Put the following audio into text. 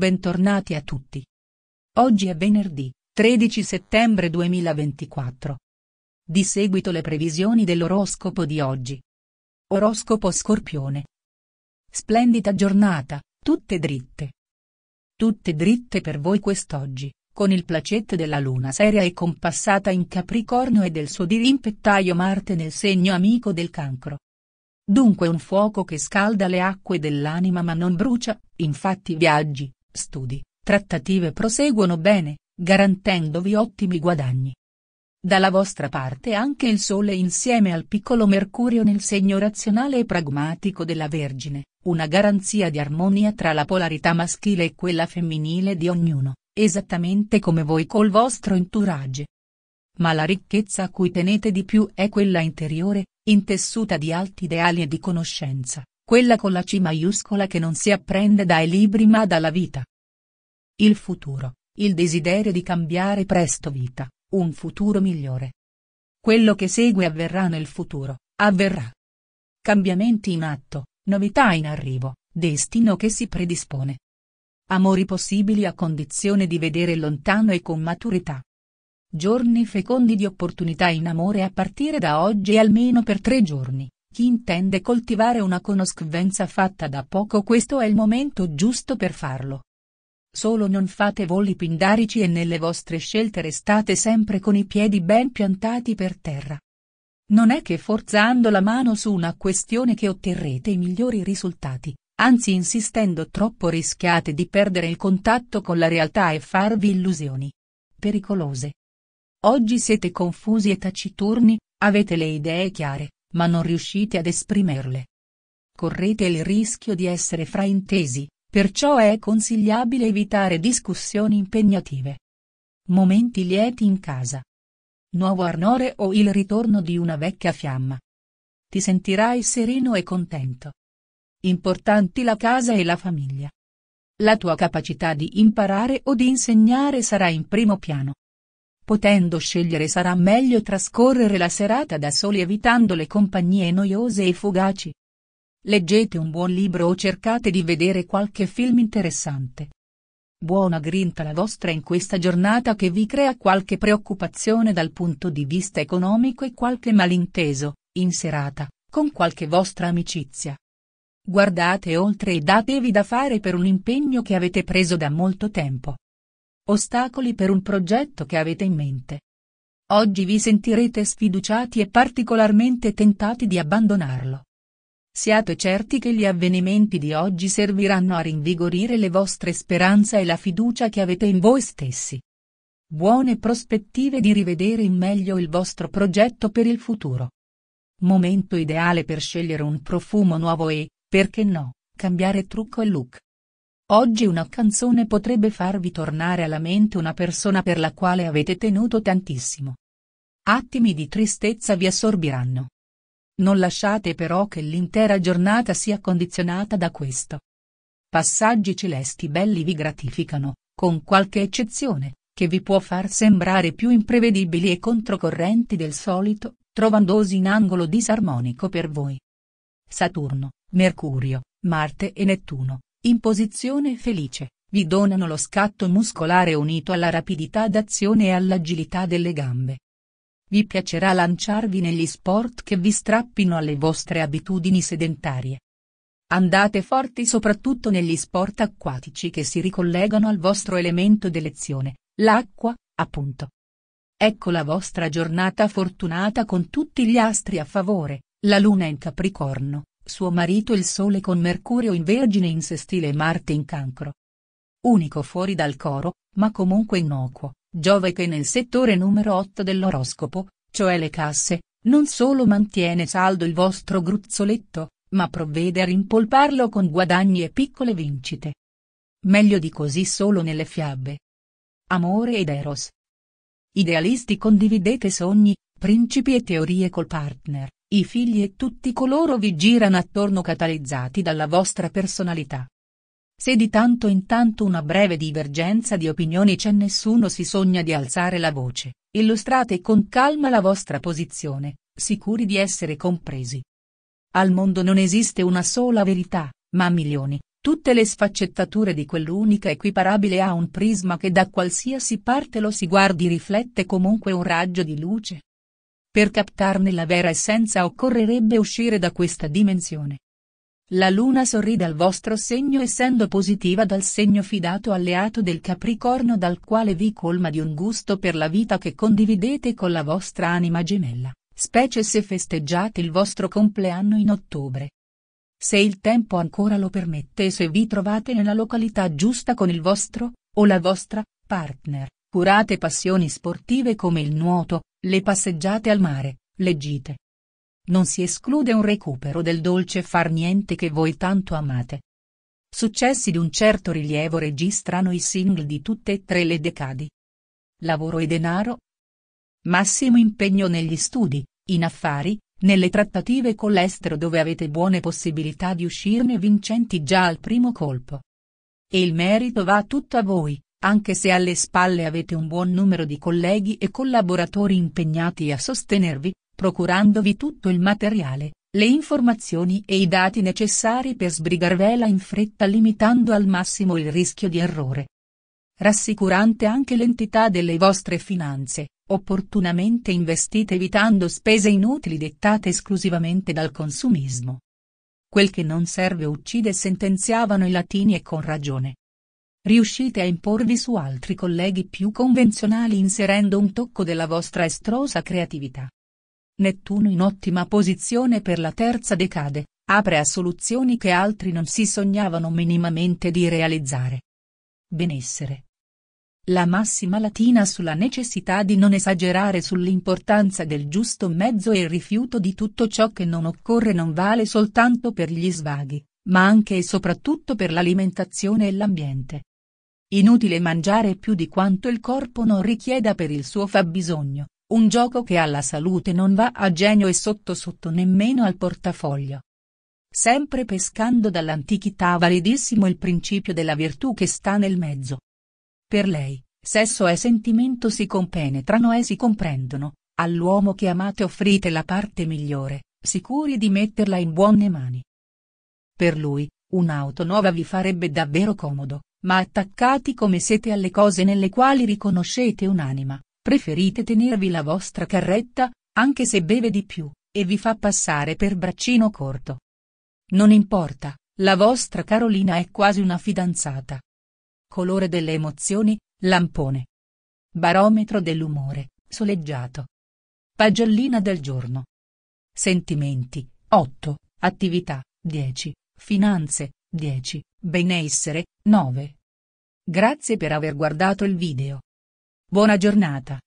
Bentornati a tutti. Oggi è venerdì, 13 settembre 2024. Di seguito le previsioni dell'oroscopo di oggi. Oroscopo Scorpione. Splendida giornata, tutte dritte. Tutte dritte per voi quest'oggi, con il placet della luna seria e compassata in Capricorno e del suo dirimpettaio Marte nel segno amico del cancro. Dunque un fuoco che scalda le acque dell'anima ma non brucia, infatti viaggi, Studi, trattative proseguono bene, garantendovi ottimi guadagni. Dalla vostra parte anche il Sole insieme al piccolo Mercurio nel segno razionale e pragmatico della Vergine, una garanzia di armonia tra la polarità maschile e quella femminile di ognuno, esattamente come voi col vostro entourage. Ma la ricchezza a cui tenete di più è quella interiore, intessuta di alti ideali e di conoscenza, quella con la C maiuscola che non si apprende dai libri ma dalla vita. Il futuro, il desiderio di cambiare presto vita, un futuro migliore. Quello che segue avverrà nel futuro, avverrà. Cambiamenti in atto, novità in arrivo, destino che si predispone. Amori possibili a condizione di vedere lontano e con maturità. Giorni fecondi di opportunità in amore a partire da oggi almeno per tre giorni. Chi intende coltivare una conoscenza fatta da poco questo è il momento giusto per farlo. Solo non fate voli pindarici e nelle vostre scelte restate sempre con i piedi ben piantati per terra. Non è che forzando la mano su una questione che otterrete i migliori risultati, anzi insistendo troppo rischiate di perdere il contatto con la realtà e farvi illusioni. Pericolose. Oggi siete confusi e taciturni, avete le idee chiare, ma non riuscite ad esprimerle. Correte il rischio di essere fraintesi, perciò è consigliabile evitare discussioni impegnative. Momenti lieti in casa. Nuovo arnore o il ritorno di una vecchia fiamma. Ti sentirai sereno e contento. Importanti la casa e la famiglia. La tua capacità di imparare o di insegnare sarà in primo piano potendo scegliere sarà meglio trascorrere la serata da soli evitando le compagnie noiose e fugaci. Leggete un buon libro o cercate di vedere qualche film interessante. Buona grinta la vostra in questa giornata che vi crea qualche preoccupazione dal punto di vista economico e qualche malinteso, in serata, con qualche vostra amicizia. Guardate oltre e datevi da fare per un impegno che avete preso da molto tempo ostacoli per un progetto che avete in mente. Oggi vi sentirete sfiduciati e particolarmente tentati di abbandonarlo. Siate certi che gli avvenimenti di oggi serviranno a rinvigorire le vostre speranze e la fiducia che avete in voi stessi. Buone prospettive di rivedere in meglio il vostro progetto per il futuro. Momento ideale per scegliere un profumo nuovo e, perché no, cambiare trucco e look. Oggi una canzone potrebbe farvi tornare alla mente una persona per la quale avete tenuto tantissimo. Attimi di tristezza vi assorbiranno. Non lasciate però che l'intera giornata sia condizionata da questo. Passaggi celesti belli vi gratificano, con qualche eccezione, che vi può far sembrare più imprevedibili e controcorrenti del solito, trovandosi in angolo disarmonico per voi. Saturno, Mercurio, Marte e Nettuno, in posizione felice, vi donano lo scatto muscolare unito alla rapidità d'azione e all'agilità delle gambe. Vi piacerà lanciarvi negli sport che vi strappino alle vostre abitudini sedentarie. Andate forti soprattutto negli sport acquatici che si ricollegano al vostro elemento d'elezione, l'acqua, appunto. Ecco la vostra giornata fortunata con tutti gli astri a favore, la luna in capricorno. Suo marito il Sole con Mercurio in Vergine in sestile e Marte in Cancro. Unico fuori dal coro, ma comunque innocuo, Giove che nel settore numero 8 dell'oroscopo, cioè le casse, non solo mantiene saldo il vostro gruzzoletto, ma provvede a rimpolparlo con guadagni e piccole vincite. Meglio di così solo nelle fiabe. Amore ed Eros. Idealisti condividete sogni, principi e teorie col partner, i figli e tutti coloro vi girano attorno catalizzati dalla vostra personalità. Se di tanto in tanto una breve divergenza di opinioni c'è nessuno si sogna di alzare la voce, illustrate con calma la vostra posizione, sicuri di essere compresi. Al mondo non esiste una sola verità, ma milioni, tutte le sfaccettature di quell'unica equiparabile a un prisma che da qualsiasi parte lo si guardi riflette comunque un raggio di luce, per captarne la vera essenza occorrerebbe uscire da questa dimensione. La luna sorride al vostro segno essendo positiva dal segno fidato alleato del Capricorno dal quale vi colma di un gusto per la vita che condividete con la vostra anima gemella, specie se festeggiate il vostro compleanno in ottobre. Se il tempo ancora lo permette e se vi trovate nella località giusta con il vostro, o la vostra, partner, curate passioni sportive come il nuoto, le passeggiate al mare, leggite. Non si esclude un recupero del dolce far niente che voi tanto amate. Successi di un certo rilievo registrano i single di tutte e tre le decadi. Lavoro e denaro. Massimo impegno negli studi, in affari, nelle trattative con l'estero dove avete buone possibilità di uscirne vincenti già al primo colpo. E il merito va tutto a voi, anche se alle spalle avete un buon numero di colleghi e collaboratori impegnati a sostenervi, procurandovi tutto il materiale, le informazioni e i dati necessari per sbrigarvela in fretta limitando al massimo il rischio di errore. Rassicurante anche l'entità delle vostre finanze, opportunamente investite evitando spese inutili dettate esclusivamente dal consumismo. Quel che non serve uccide sentenziavano i latini e con ragione riuscite a imporvi su altri colleghi più convenzionali inserendo un tocco della vostra estrosa creatività. Nettuno in ottima posizione per la terza decade, apre a soluzioni che altri non si sognavano minimamente di realizzare. Benessere. La massima latina sulla necessità di non esagerare sull'importanza del giusto mezzo e il rifiuto di tutto ciò che non occorre non vale soltanto per gli svaghi, ma anche e soprattutto per l'alimentazione e l'ambiente. Inutile mangiare più di quanto il corpo non richieda per il suo fabbisogno, un gioco che alla salute non va a genio e sotto sotto nemmeno al portafoglio. Sempre pescando dall'antichità validissimo il principio della virtù che sta nel mezzo. Per lei, sesso e sentimento si compenetrano e si comprendono, all'uomo che amate offrite la parte migliore, sicuri di metterla in buone mani. Per lui, un'auto nuova vi farebbe davvero comodo, ma attaccati come siete alle cose nelle quali riconoscete un'anima, preferite tenervi la vostra carretta, anche se beve di più, e vi fa passare per braccino corto. Non importa, la vostra Carolina è quasi una fidanzata. Colore delle emozioni, lampone. Barometro dell'umore, soleggiato. Pagellina del giorno. Sentimenti, 8, attività, 10, finanze, 10, Benessere, 9. Grazie per aver guardato il video. Buona giornata.